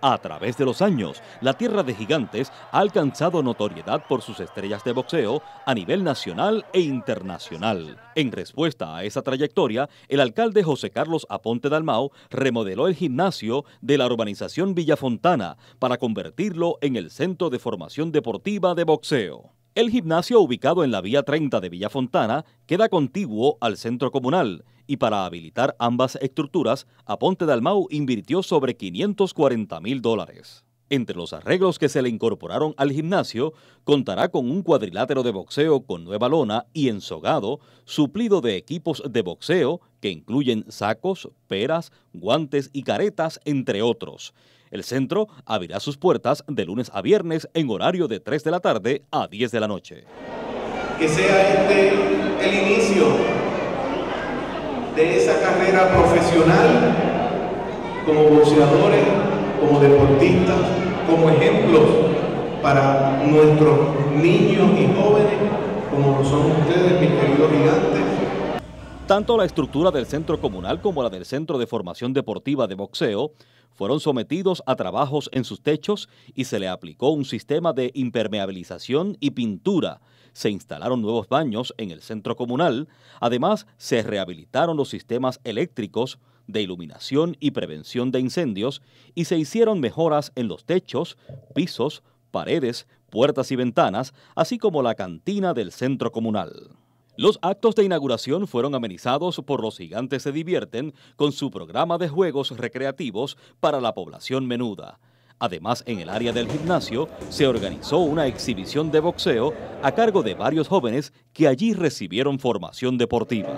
A través de los años, la Tierra de Gigantes ha alcanzado notoriedad por sus estrellas de boxeo a nivel nacional e internacional. En respuesta a esa trayectoria, el alcalde José Carlos Aponte Dalmau remodeló el gimnasio de la urbanización Villafontana para convertirlo en el centro de formación deportiva de boxeo. El gimnasio ubicado en la vía 30 de Villafontana queda contiguo al centro comunal y para habilitar ambas estructuras, Aponte Dalmau invirtió sobre 540 mil dólares. Entre los arreglos que se le incorporaron al gimnasio, contará con un cuadrilátero de boxeo con nueva lona y ensogado, suplido de equipos de boxeo que incluyen sacos, peras, guantes y caretas, entre otros. El centro abrirá sus puertas de lunes a viernes en horario de 3 de la tarde a 10 de la noche. Que sea este el inicio de esa carrera profesional como boxeadores, como deportistas, como ejemplos para nuestros niños y jóvenes, como lo son ustedes, mis queridos gigantes, tanto la estructura del centro comunal como la del centro de formación deportiva de boxeo fueron sometidos a trabajos en sus techos y se le aplicó un sistema de impermeabilización y pintura. Se instalaron nuevos baños en el centro comunal. Además, se rehabilitaron los sistemas eléctricos de iluminación y prevención de incendios y se hicieron mejoras en los techos, pisos, paredes, puertas y ventanas, así como la cantina del centro comunal. Los actos de inauguración fueron amenizados por Los Gigantes se divierten con su programa de juegos recreativos para la población menuda. Además, en el área del gimnasio se organizó una exhibición de boxeo a cargo de varios jóvenes que allí recibieron formación deportiva.